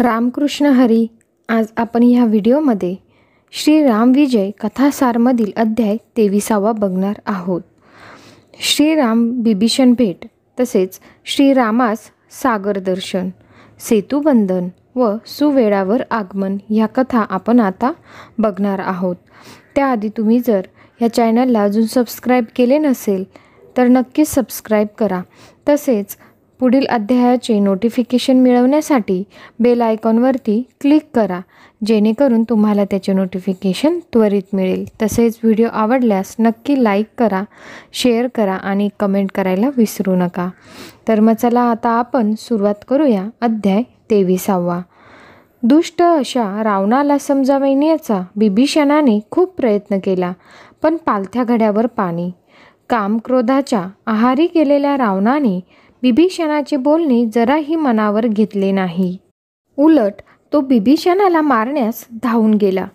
रामकृष्ण हरी आज आपण ह्या व्हिडिओमध्ये श्री रामविजय कथासारमधील अध्याय तेविसावा बघणार आहोत श्रीराम बिभीषण भेट तसेच श्रीरामास सागर दर्शन सेतुबंधन व सुवेळावर आगमन ह्या कथा आपण आता बघणार आहोत त्याआधी तुम्ही जर या चॅनलला अजून सबस्क्राईब केले नसेल तर नक्कीच सबस्क्राईब करा तसेच पुढील अध्यायाचे नोटिफिकेशन मिळवण्यासाठी बेल आयकॉनवरती क्लिक करा जेणेकरून तुम्हाला त्याचे नोटिफिकेशन त्वरित मिळेल तसेच व्हिडिओ आवडल्यास नक्की लाईक करा शेअर करा आणि कमेंट करायला विसरू नका तर मग चला आता आपण सुरुवात करूया अध्याय तेविसावा दुष्ट अशा रावणाला समजावण्याचा बिभीषणाने खूप प्रयत्न केला पण पालथ्या घड्यावर पाणी कामक्रोधाच्या आहारी केलेल्या रावणाने बिभीषणाचे बोलणे जराही मनावर घेतले नाही उलट तो बिभीषणाला मारण्यास धावून गेला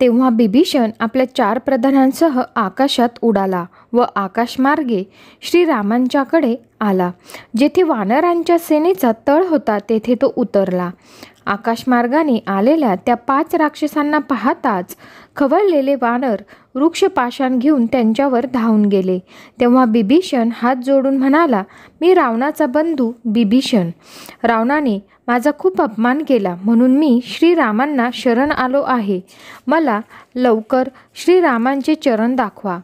तेव्हा बिभीषण आपल्या चार प्रधानांसह आकाशात उडाला व आकाशमार्गे श्रीरामांच्याकडे आला जेथे वानरांच्या सेनेचा तळ होता तेथे तो उतरला आकाशमार्गाने आलेल्या त्या पाच राक्षसांना पाहताच खवळलेले वानर वृक्षपाषाण घेऊन त्यांच्यावर धावून गेले तेव्हा बिभीषण हात जोडून म्हणाला मी रावणाचा बंधू बिभीषण रावणाने माझा खूप अपमान केला म्हणून मी श्रीरामांना शरण आलो आहे मला लवकर श्रीरामांचे चरण दाखवा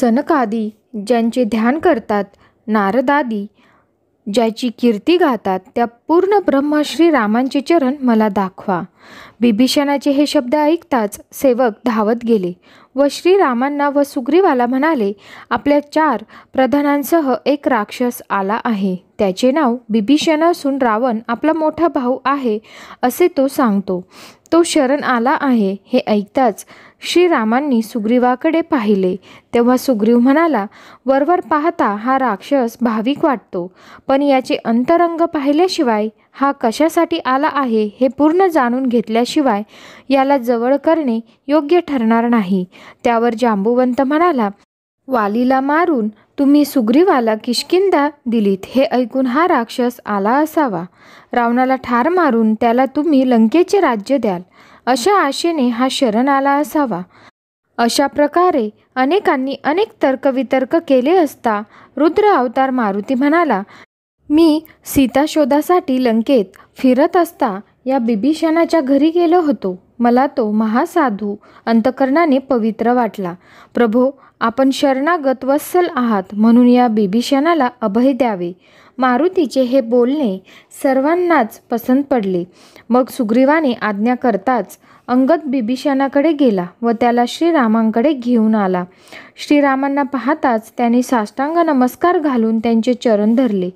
सनकादी ज्यांचे ध्यान करतात नारदादी ज्याची कीर्ती गातात त्या पूर्ण ब्रह्म रामांचे चरण मला दाखवा बिभीषणाचे हे शब्द ऐकताच सेवक धावत गेले व श्रीरामांना व सुग्रीवाला म्हणाले आपल्या चार प्रधानांसह एक राक्षस आला आहे त्याचे नाव बिभीषण असून रावण आपला मोठा भाऊ आहे असे तो सांगतो तो शरण आला आहे हे ऐकताच श्रीरामांनी सुग्रीवाकडे पाहिले तेव्हा सुग्रीव म्हणाला वरवर पाहता हा राक्षस भाविक वाटतो पण याचे अंतरंग पाहिल्याशिवाय शिवाय हा कशासाठी आला आहे हे पूर्ण जाणून घेतल्याशिवाय याला जवळ करणे योग्य ठरणार नाही त्यावर जांबुवंत म्हणाला वालीला मारून तुम्ही सुग्रीवाला किशकिंदा दिलीत हे ऐकून हा राक्षस आला असावा रावणाला ठार मारून त्याला तुम्ही लंकेचे राज्य द्याल अशा आशेने हा शरण आला असावा अशा प्रकारे अनेकांनी अनेक तर्कवितर्क केले असता रुद्र अवतार मारुती म्हणाला मी सीता शोधासाठी लंकेत फिरत असता या बिभीषणाच्या घरी गेलो होतो मला तो महासाधू अंतकरणाने पवित्र वाटला प्रभो आपण शरणागत वत्सल आहात म्हणून या बिभीषणाला अभय द्यावे मारुतीचे हे बोलणे सर्वांनाच पसंत पडले मग सुग्रीवाने आज्ञा करताच अंगद बिभीषणाकडे गेला व त्याला श्रीरामांकडे घेऊन आला श्रीरामांना पाहताच त्याने साष्टांग नमस्कार घालून त्यांचे चरण धरले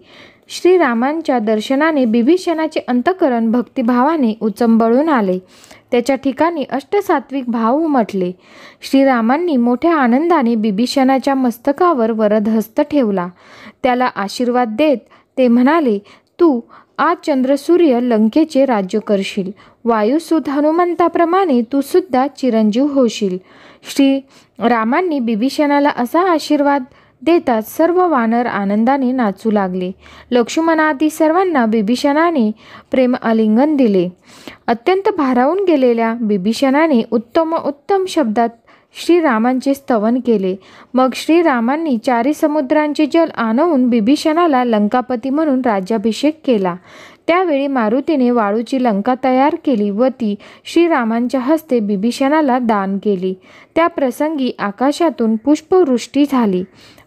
श्रीरामांच्या दर्शनाने बिभीषणाचे अंतकरण भक्तिभावाने उचंबळून आले त्याच्या ठिकाणी अष्टसात्विक भाव उमटले श्रीरामांनी मोठ्या आनंदाने बिभीषणाच्या मस्तकावर वरदहस्त ठेवला त्याला आशीर्वाद देत ते म्हणाले तू आज चंद्रसूर्य लंकेचे राज्य करशील वायुसूत हनुमंताप्रमाणे तू सुद्धा चिरंजीव होशील श्री रामांनी बिभीषणाला असा आशीर्वाद देताच सर्व वानर आनंदाने नाचू लागले लक्ष्मणादी सर्वांना बिभीषणाने प्रेम आलिंगन दिले अत्यंत भारावून गेलेल्या बिभीषणाने उत्तम उत्तम शब्दात श्रीरामांचे स्तवन केले मग श्रीरामांनी चारी समुद्रांचे जल आणवून बिभीषणाला लंकापती म्हणून राज्याभिषेक केला त्यावेळी मारुतीने वाळूची लंका तयार केली व ती श्रीरामांच्या हस्ते बिभीषणाला दान केली त्या प्रसंगी आकाशातून पुष्पवृष्टी झाली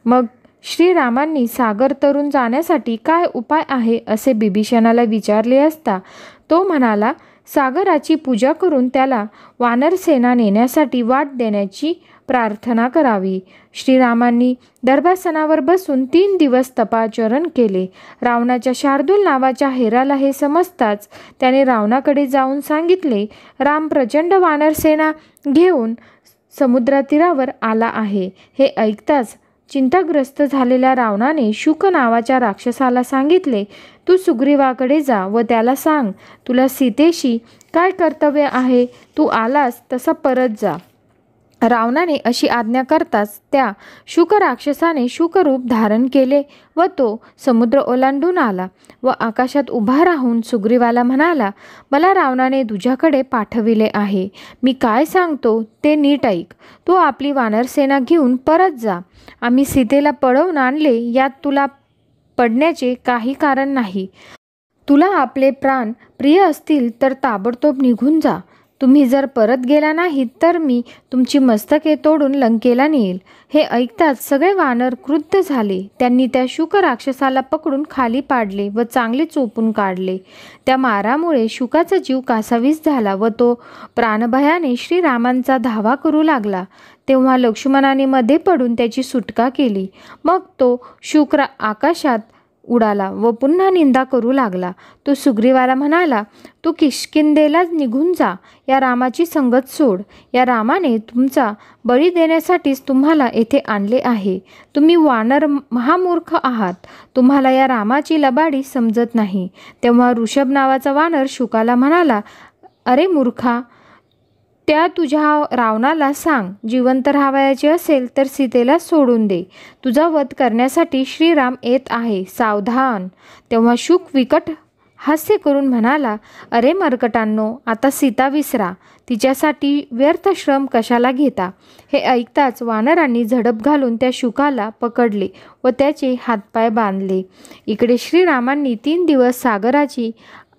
मग श्रीरामांनी सागर तरुण जाण्यासाठी काय उपाय आहे असे बिभीषणाला विचारले असता तो म्हणाला सागराची पूजा करून त्याला वानरसेना नेण्यासाठी वाट देण्याची प्रार्थना करावी श्रीरामांनी दर्भासनावर बसून तीन दिवस तपाचरण केले रावणाच्या शार्दूल नावाच्या हेराला हे समजताच त्याने रावणाकडे जाऊन सांगितले राम प्रचंड वानरसेना घेऊन समुद्रातीरावर आला आहे हे ऐकताच चिंताग्रस्त झालेल्या रावणाने शुक नावाच्या राक्षसाला सांगितले तू सुग्रीवाकडे जा व त्याला सांग तुला सीतेशी काय कर्तव्य आहे तू आलास तसा परत जा रावणाने अशी आज्ञा करताच त्या शुक राक्षसाने शुकरूप धारण केले व तो समुद्र ओलांडून आला व आकाशात उभा राहून सुग्रीवाला म्हणाला मला रावणाने तुझ्याकडे पाठविले आहे मी काय सांगतो ते नीट ऐक तू आपली वानरसेना घेऊन परत जा आम्ही सीतेला पळवून आणले यात तुला पडण्याचे काही कारण नाही तुला आपले प्राण प्रिय असतील तर ताबडतोब निघून जा तुम्ही जर परत गेला नाहीत तर मी तुमची मस्तके तोडून लंकेला नेईल हे ऐकताच सगळे वानर क्रुद्ध झाले त्यांनी त्या शुक राक्षसाला पकडून खाली पाडले व चांगले चोपून काढले त्या मारामुळे शुकाचा जीव कासावीस झाला व तो प्राणभयाने श्रीरामांचा धावा करू लागला तेव्हा लक्ष्मणाने मध्ये पडून त्याची सुटका केली मग तो शुक्र आकाशात उडाला व पुन्हा निंदा करू लागला तो सुग्रीवाला म्हणाला तू किशकिंदेला निघून जा या रामाची संगत सोड या रामाने तुमचा बळी देण्यासाठीच तुम्हाला येथे आणले आहे तुम्ही वानर महामूर्ख आहात तुम्हाला या रामाची लबाडी समजत नाही तेव्हा ऋषभ नावाचा वानर शुकाला म्हणाला अरे मूर्खा त्या तुझ्या रावणाला सांग जिवंत राहावयाचे असेल तर सीतेला सोडून दे तुझा वध करण्यासाठी श्रीराम येत आहे सावधान तेव्हा शुक विकट हास्य करून म्हणाला अरे मरकटांनो आता सीता विसरा तिच्यासाठी व्यर्थ श्रम कशाला घेता हे ऐकताच वानरांनी झडप घालून त्या शुकाला पकडले व त्याचे हातपाय बांधले इकडे श्रीरामांनी तीन दिवस सागराची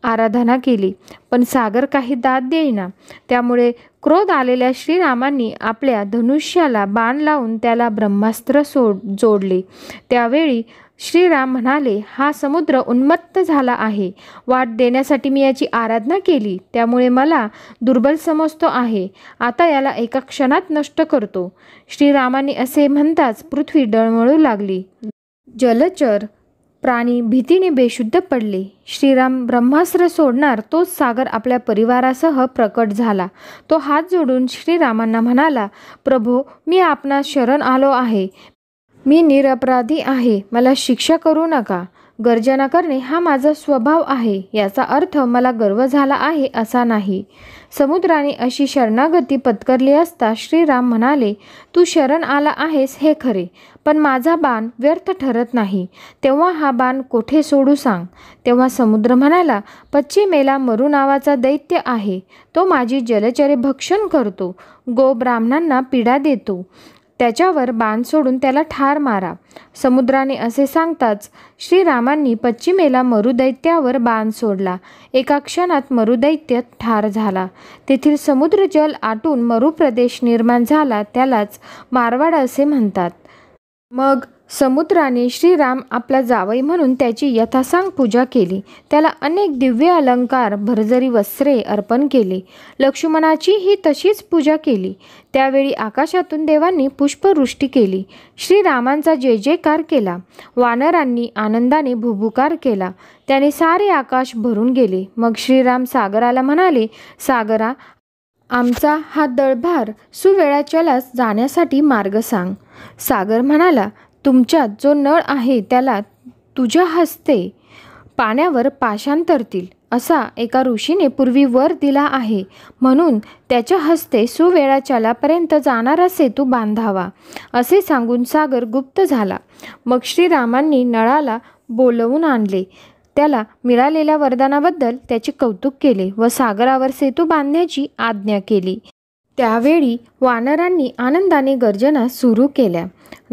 आराधना केली पण सागर काही दाद देईना त्यामुळे क्रोध आलेल्या श्रीरामांनी आपल्या धनुष्याला बाण लावून त्याला ब्रह्मास्त्र सोड जोडले त्यावेळी श्रीराम म्हणाले हा समुद्र उन्मत्त झाला आहे वाट देण्यासाठी मी याची आराधना केली त्यामुळे मला दुर्बल समजतो आहे आता याला एका क्षणात नष्ट करतो श्रीरामाने असे म्हणताच पृथ्वी डळमळू लागली जलचर प्राणी भीतीने बेशुद्ध पडले श्रीराम ब्रह्मास्त्र सोडणार तोच सागर आपल्या परिवारासह प्रकट झाला तो हात जोडून श्रीरामांना म्हणाला प्रभो मी आपणास शरण आलो आहे मी निरपराधी आहे मला शिक्षा करू नका गर्जना करणे हा माझा स्वभाव आहे याचा अर्थ मला गर्व झाला आहे असा नाही समुद्राने अशी शरणागती पत्करली असता श्रीराम म्हणाले तू शरण आला आहेस हे खरे पण माझा बाण व्यर्थ ठरत नाही तेव्हा हा बाण कोठे सोडू सांग तेव्हा समुद्र म्हणाला पश्चिमेला मरु नावाचा दैत्य आहे तो माझी जलचरे भक्षण करतो गो ब्राह्मणांना पीडा देतो त्याच्यावर बाण सोडून त्याला ठार मारा समुद्राने असे सांगताच श्रीरामांनी पश्चिमेला मरुदैत्यावर बाण सोडला एका क्षणात मरुदैत्य ठार झाला तेथील समुद्र जल आटून मरुप्रदेश निर्माण झाला त्यालाच मारवाड असे म्हणतात मग समुद्राने श्रीराम आपला जावई म्हणून त्याची यथासांग पूजा केली त्याला अनेक दिव्य अलंकार भरजरी वस्त्रे अर्पण केले लक्ष्मणाची ही तशीच पूजा केली त्यावेळी आकाशातून देवांनी पुष्पवृष्टी केली श्रीरामांचा जय जयकार केला वानरांनी आनंदाने भुभुकार केला त्याने सारे आकाश भरून गेले मग श्रीराम सागराला म्हणाले सागरा आमचा हा दळभार सुवेळाच्यालाच जाण्यासाठी मार्ग सांग सागर म्हणाला तुमच्यात जो नळ आहे त्याला तुझ्या हस्ते पाण्यावर पाशांतरतील असा एका ऋषीने पूर्वी वर दिला आहे म्हणून त्याच्या हस्ते सुवेळाच्यालापर्यंत जाणारा सेतू बांधावा असे सांगून सागर गुप्त झाला मग श्रीरामांनी नळाला बोलवून आणले त्याला मिळालेल्या वरदानाबद्दल त्याचे कौतुक केले व सागरावर सेतू बांधण्याची आज्ञा केली त्यावेळी वानरांनी आनंदाने गर्जना सुरू केल्या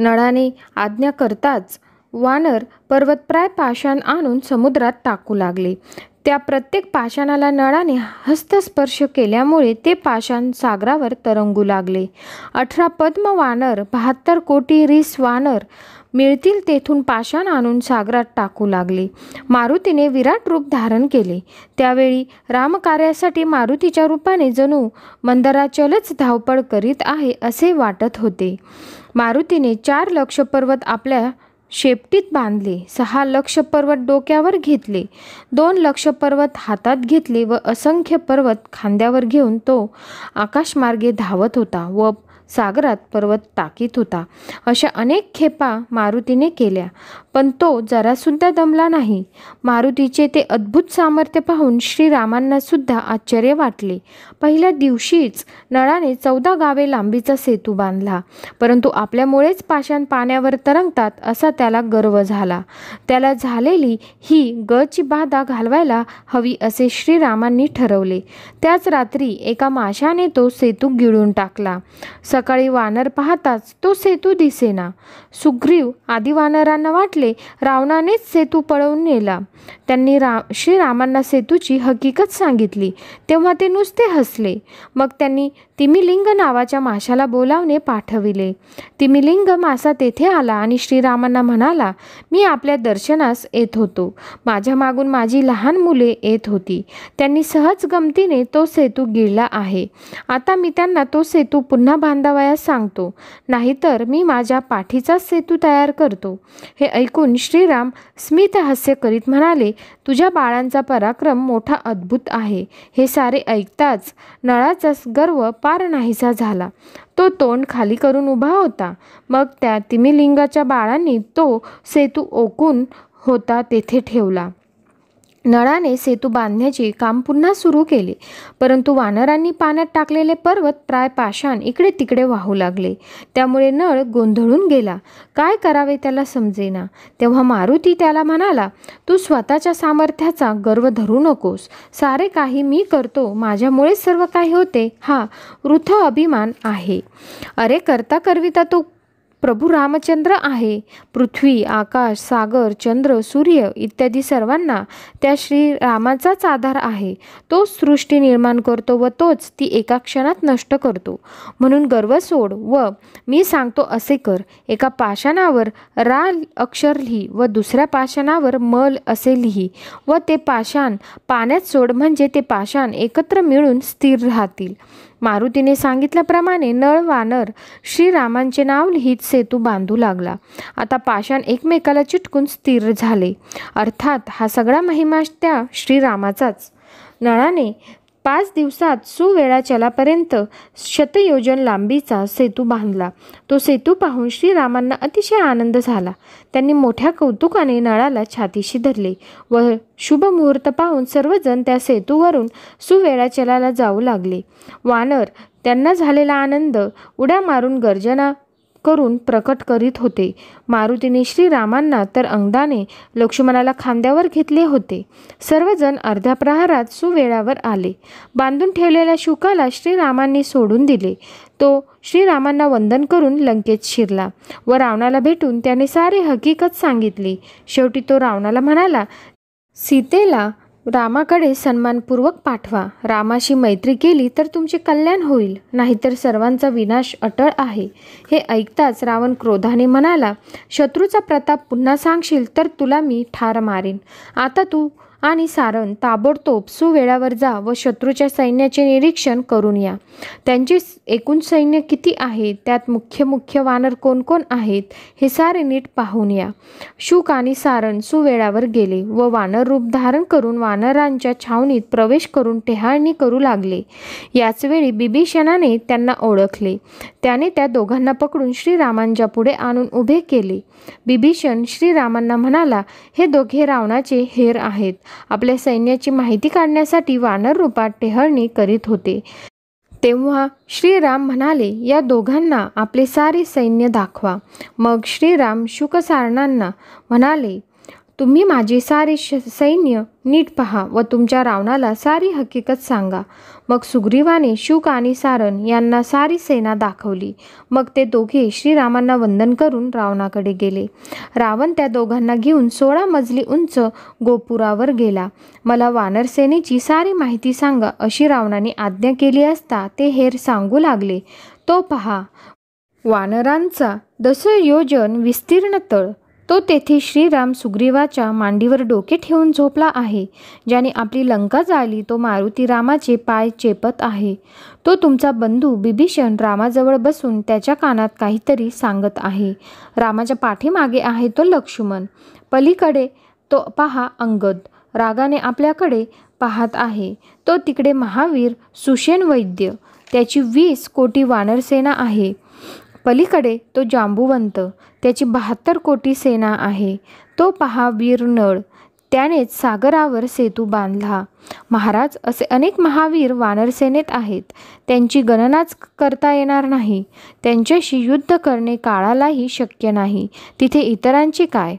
नळाने आज्ञा करताच वानर पर्वतप्राय पाषाण आणून समुद्रात टाकू लागले त्या प्रत्येक पाषाणाला नळाने हस्तस्पर्श केल्यामुळे ते पाषाण सागरावर तरंगू लागले अठरा पद्म वानर बहात्तर कोटी रिस वानर मिळतील तेथून पाषाण आणून सागरात टाकू लागले मारुतीने विराट रूप धारण केले त्यावेळी रामकार्यासाठी मारुतीच्या रूपाने जणू मंदराचलच धावपळ करीत आहे असे वाटत होते मारुतीने चार लक्ष पर्वत आपल्या शेपटीत बांधले सहा लक्ष पर्वत डोक्यावर घेतले दोन लक्ष पर्वत हातात घेतले व असंख्य पर्वत खांद्यावर घेऊन तो आकाशमार्गे धावत होता व सागरात पर्वत ताकीत होता अशा अनेक खेपा मारुतीने केल्या पण तो जरासुद्धा दमला नाही मारुतीचे ते अद्भुत सामर्थ्य पाहून श्रीरामांनासुद्धा आश्चर्य वाटले पहिल्या दिवशीच नळाने चौदा गावे लांबीचा सेतू बांधला परंतु आपल्यामुळेच पाषाण पाण्यावर तरंगतात असा त्याला गर्व झाला त्याला झालेली ही गची बाधा घालवायला हवी असे श्रीरामांनी ठरवले त्याच रात्री एका माशाने तो सेतू गिळून टाकला सकाळी वानर पाहताच तो सेतू दिसेना सुग्रीव आदी वानरांना वाटले रावणानेच सेतू पळवून नेला त्यांनी रा श्रीरामांना सेतूची हकीकत सांगितली तेव्हा ते नुसते हसले मग त्यांनी तिमिलिंग नावाच्या माशाला बोलावणे पाठविले तिमिलिंग मासा तेथे आला आणि श्रीरामांना म्हणाला मी आपल्या दर्शनास येत होतो माझ्या मागून माझी लहान मुले येत होती त्यांनी सहज गमतीने तो सेतू गिळला आहे आता मी त्यांना तो सेतू पुन्हा बांधावयास सांगतो नाहीतर मी माझ्या पाठीचाच सेतू तयार करतो हे ऐकून श्रीराम स्मित हास्य करीत म्हणाले तुझ्या बाळांचा पराक्रम मोठा अद्भुत आहे हे सारे ऐकताच नळाचाच गर्व पार नाहीसा झाला तो तोंड खाली करून उभा होता मग त्या तिमी तिमिलिंगाच्या बाळांनी तो सेतू ओकून होता तेथे ठेवला नळाने सेतू बांधण्याचे काम पुन्हा सुरू केले परंतु वानरांनी पाण्यात टाकलेले पर्वत प्राय पाषाण इकडे तिकडे वाहू लागले त्यामुळे नळ गोंधळून गेला काय करावे त्याला समजेना तेव्हा मारुती त्याला म्हणाला तू स्वतःच्या सामर्थ्याचा गर्व धरू नकोस सारे काही मी करतो माझ्यामुळेच सर्व काही होते हा वृथ अभिमान आहे अरे करता करविता तो प्रभू रामचंद्र आहे पृथ्वी आकाश सागर चंद्र सूर्य इत्यादी सर्वांना त्या श्री रामाचाच आधार आहे तोच सृष्टी निर्माण करतो व तोच ती एका क्षणात नष्ट करतो म्हणून गर्व सोड व मी सांगतो असे कर एका पाषाणावर रा अक्षर लिही व दुसऱ्या पाषाणावर मल असे लिही व ते पाषाण पाण्यात सोड म्हणजे ते पाषाण एकत्र मिळून स्थिर राहतील मारुतीने सांगितल्याप्रमाणे नळ वानर श्रीरामांचे नाव लिहित सेतू बांधू लागला आता पाषाण एकमेकाला चिटकून स्थिर झाले अर्थात हा सगळा महिमा त्या श्रीरामाचाच नळाने पाच दिवसात चलापर्यंत शतयोजन लांबीचा सेतू बांधला तो सेतू पाहून श्रीरामांना अतिशय आनंद झाला त्यांनी मोठ्या कौतुकाने नळाला छातीशी धरले व शुभ मुहूर्त पाहून सर्वजण त्या सेतूवरून चलाला जाऊ लागले वानर त्यांना झालेला आनंद उड्या मारून गर्जना करून प्रकट करीत होते मारुतीने श्रीरामांना तर अंगदाने लक्ष्मणाला खांद्यावर घेतले होते सर्वजण अर्ध्या प्रहारात सुवेळावर आले बांधून ठेवलेल्या शुकाला श्रीरामांनी सोडून दिले तो श्रीरामांना वंदन करून लंकेत शिरला व रावणाला भेटून त्याने सारे हकीकत सांगितली शेवटी तो रावणाला म्हणाला सीतेला रामाकडे सन्मानपूर्वक पाठवा रामाशी मैत्री केली तर तुमचे कल्याण होईल नाहीतर सर्वांचा विनाश अटळ आहे हे ऐकताच रावण क्रोधाने म्हणाला शत्रूचा प्रताप पुन्हा सांगशील तर तुला मी ठार मारेन आता तू आणि सारण ताबडतोब सुवेळावर जा व शत्रूच्या सैन्याचे निरीक्षण करून या त्यांचे एकूण सैन्य किती आहे त्यात मुख्य मुख्य वानर कोणकोण आहेत हे सारे नीट पाहून या शुक आणि सारण सुवेळावर गेले व वानर रूप धारण करून वानरांच्या छावणीत प्रवेश करून टेहाळणी करू लागले याचवेळी बिभीषणाने त्यांना ओळखले त्याने त्या दोघांना पकडून श्रीरामांच्या पुढे आणून उभे केले बिभीषण श्रीरामांना म्हणाला हे दोघे रावणाचे हेर आहेत आपल्या सैन्याची माहिती काढण्यासाठी वानर रूपात टेहळणी करीत होते तेव्हा श्रीराम म्हणाले या दोघांना आपले सारे सैन्य दाखवा मग श्रीराम शुकसारणांना म्हणाले तुम्ही माझे सारे श सैन्य नीट पहा व तुमच्या रावणाला सारी हकीकत सांगा मग सुग्रीवाने शुक आणि सारण यांना सारी सेना दाखवली मग ते दोघे श्रीरामांना वंदन करून रावणाकडे गेले रावण त्या दोघांना घेऊन सोळा मजली उंच गोपुरावर गेला मला वानरसेनेची सारी माहिती सांगा अशी रावणाने आज्ञा केली असता ते हेर सांगू लागले तो पहा वानरांचा योजन विस्तीर्ण तळ तो तेथे श्रीराम सुग्रीवाच्या मांडीवर डोके ठेवून झोपला आहे ज्याने आपली लंका जाळली तो मारुती रामाचे पाय चेपत आहे तो तुमचा बंधू बिभीषण रामाजवळ बसून त्याच्या कानात काहीतरी सांगत आहे रामाच्या पाठीमागे आहे तो लक्ष्मण पलीकडे तो पहा अंगद रागाने आपल्याकडे पाहत आहे तो तिकडे महावीर सुशेन वैद्य त्याची वीस कोटी वानरसेना आहे पलीकडे तो जांबुवंत त्याची बहात्तर कोटी सेना आहे तो पहा वीर नळ त्यानेच सागरावर सेतू बांधला महाराज असे अनेक महावीर वानरसेनेत आहेत त्यांची गणनाच करता येणार नाही त्यांच्याशी युद्ध करणे काळालाही शक्य नाही तिथे इतरांची काय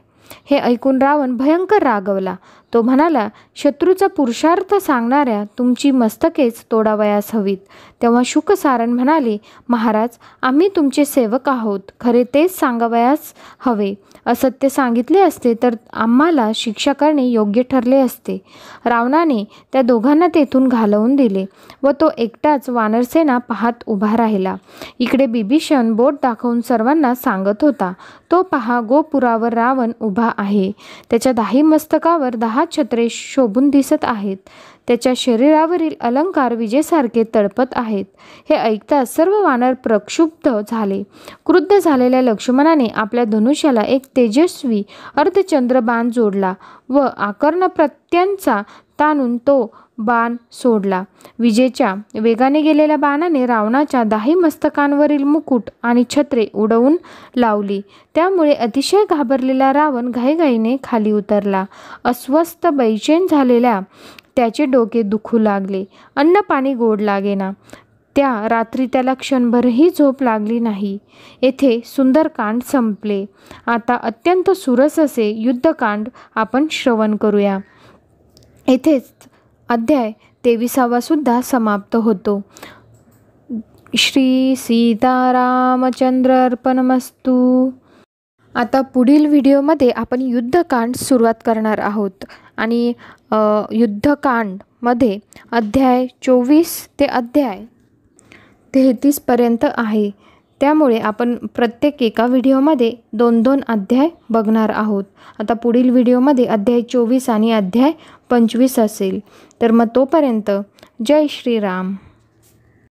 हे ऐकून रावण भयंकर रागवला तो म्हणाला शत्रूचा पुरुषार्थ सांगणाऱ्या तुमची मस्तकेच तोडावयास हवीत तेव्हा शुकसारण म्हणाले महाराज आम्ही तुमचे सेवक आहोत खरे तेच सांगावयास हवे असत्य सांगितले असते तर आम्हाला शिक्षा करणे योग्य ठरले असते रावणाने त्या दोघांना तेथून घालवून दिले व तो एकटाच वानरसेना पाहत उभा राहिला इकडे बिभीषण बोट दाखवून सर्वांना सांगत होता तो पहा गोपुरावर रावण उभा आहे त्याच्या दाही मस्तकावर दहा दहा छत्रे शोभून दिसत आहेत त्याच्या शरीरावरील अलंकार विजेसारखे तळपत आहेत हे ऐकता सर्व वानर प्रक्षुब्ध झाले क्रुद्ध झालेल्या लक्ष्मणाने आपल्या धनुष्याला एक तेजस्वी अर्धचंद्र बाण जोडला व आकर्ण प्रत्यांचा ताणून तो बाण सोडला विजेच्या वेगाने गेलेल्या बाणाने रावणाच्या दाही मस्तकांवरील मुकुट आणि छत्रे उडवून लावली त्यामुळे अतिशय घाबरलेला रावण घाईघाईने खाली उतरला अस्वस्थ बैचेन झालेल्या त्याचे डोके दुखू लागले अन्न पाणी गोड लागेना त्या रात्री त्याला क्षणभरही झोप लागली नाही येथे सुंदरकांड संपले आता अत्यंत सुरस असे युद्धकांड आपण श्रवण करूया येथेच अध्याय सुद्धा समाप्त होतो श्री सीतारामचंद्र अर्पणमस्तू आता पुढील व्हिडिओमध्ये आपण युद्धकांड सुरुवात करणार आहोत आणि युद्धकांडमध्ये अध्याय चोवीस ते अध्याय तेहतीसपर्यंत आहे त्यामुळे आपण प्रत्येक एका व्हिडिओमध्ये दोन दोन अध्याय बघणार आहोत आता पुढील व्हिडिओमध्ये अध्याय चोवीस आणि अध्याय पंचवीस असेल तर मग तोपर्यंत जय श्रीराम